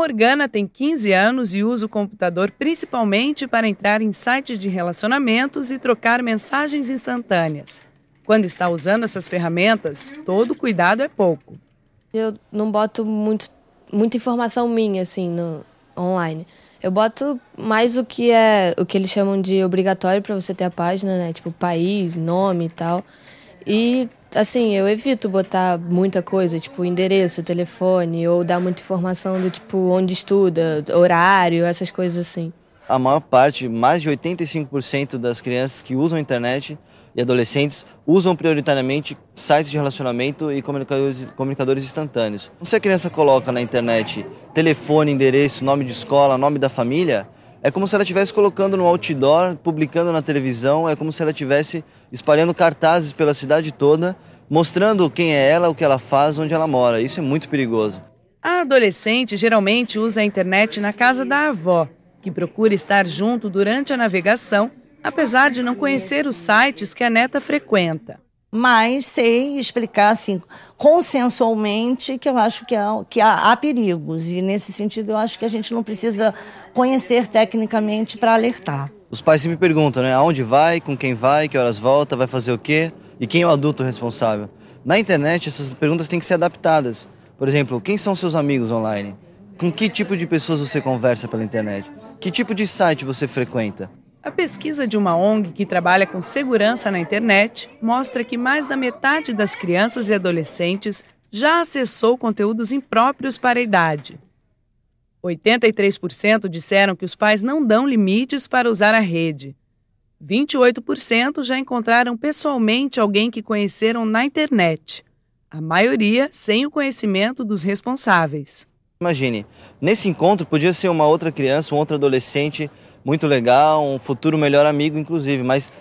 Morgana tem 15 anos e usa o computador principalmente para entrar em sites de relacionamentos e trocar mensagens instantâneas. Quando está usando essas ferramentas, todo cuidado é pouco. Eu não boto muito, muita informação minha assim no online. Eu boto mais o que é o que eles chamam de obrigatório para você ter a página, né? Tipo país, nome e tal. E Assim, eu evito botar muita coisa, tipo endereço, telefone, ou dar muita informação do tipo onde estuda, horário, essas coisas assim. A maior parte, mais de 85% das crianças que usam a internet e adolescentes usam prioritariamente sites de relacionamento e comunicadores, comunicadores instantâneos. Se a criança coloca na internet telefone, endereço, nome de escola, nome da família, é como se ela estivesse colocando no outdoor, publicando na televisão, é como se ela estivesse espalhando cartazes pela cidade toda, mostrando quem é ela, o que ela faz, onde ela mora. Isso é muito perigoso. A adolescente geralmente usa a internet na casa da avó, que procura estar junto durante a navegação, apesar de não conhecer os sites que a neta frequenta mas sei explicar assim consensualmente que eu acho que há, é que há, há, perigos e nesse sentido eu acho que a gente não precisa conhecer tecnicamente para alertar. Os pais sempre perguntam, né? Aonde vai, com quem vai, que horas volta, vai fazer o quê e quem é o adulto responsável. Na internet essas perguntas têm que ser adaptadas. Por exemplo, quem são seus amigos online? Com que tipo de pessoas você conversa pela internet? Que tipo de site você frequenta? A pesquisa de uma ONG que trabalha com segurança na internet mostra que mais da metade das crianças e adolescentes já acessou conteúdos impróprios para a idade. 83% disseram que os pais não dão limites para usar a rede. 28% já encontraram pessoalmente alguém que conheceram na internet, a maioria sem o conhecimento dos responsáveis. Imagine, nesse encontro podia ser uma outra criança, um outro adolescente muito legal, um futuro melhor amigo, inclusive, mas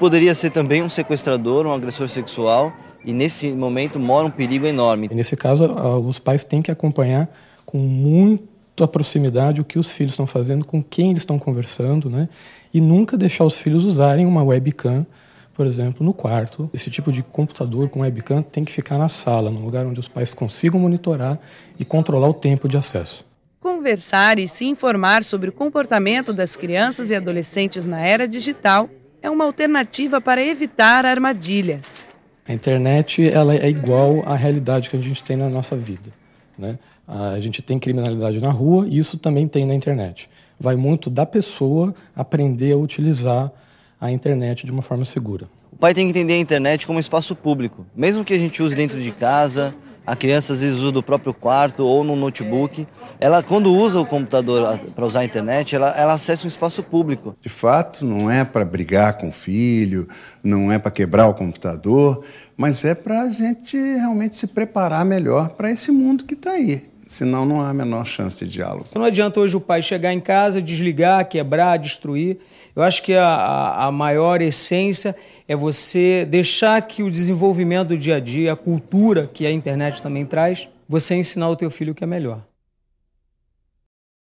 poderia ser também um sequestrador, um agressor sexual, e nesse momento mora um perigo enorme. E nesse caso, os pais têm que acompanhar com muita proximidade o que os filhos estão fazendo, com quem eles estão conversando, né? E nunca deixar os filhos usarem uma webcam por exemplo, no quarto. Esse tipo de computador com webcam tem que ficar na sala, num lugar onde os pais consigam monitorar e controlar o tempo de acesso. Conversar e se informar sobre o comportamento das crianças e adolescentes na era digital é uma alternativa para evitar armadilhas. A internet ela é igual à realidade que a gente tem na nossa vida. Né? A gente tem criminalidade na rua e isso também tem na internet. Vai muito da pessoa aprender a utilizar a internet de uma forma segura. O pai tem que entender a internet como um espaço público, mesmo que a gente use dentro de casa, a criança às vezes usa do próprio quarto ou no notebook. Ela, quando usa o computador ah, para usar a internet, ela, ela, acessa um espaço público. De fato, não é para brigar com o filho, não é para quebrar o computador, mas é para a gente realmente se preparar melhor para esse mundo que está aí. Senão não há a menor chance de diálogo. Não adianta hoje o pai chegar em casa, desligar, quebrar, destruir. Eu acho que a, a maior essência é você deixar que o desenvolvimento do dia a dia, a cultura que a internet também traz, você ensinar o teu filho o que é melhor.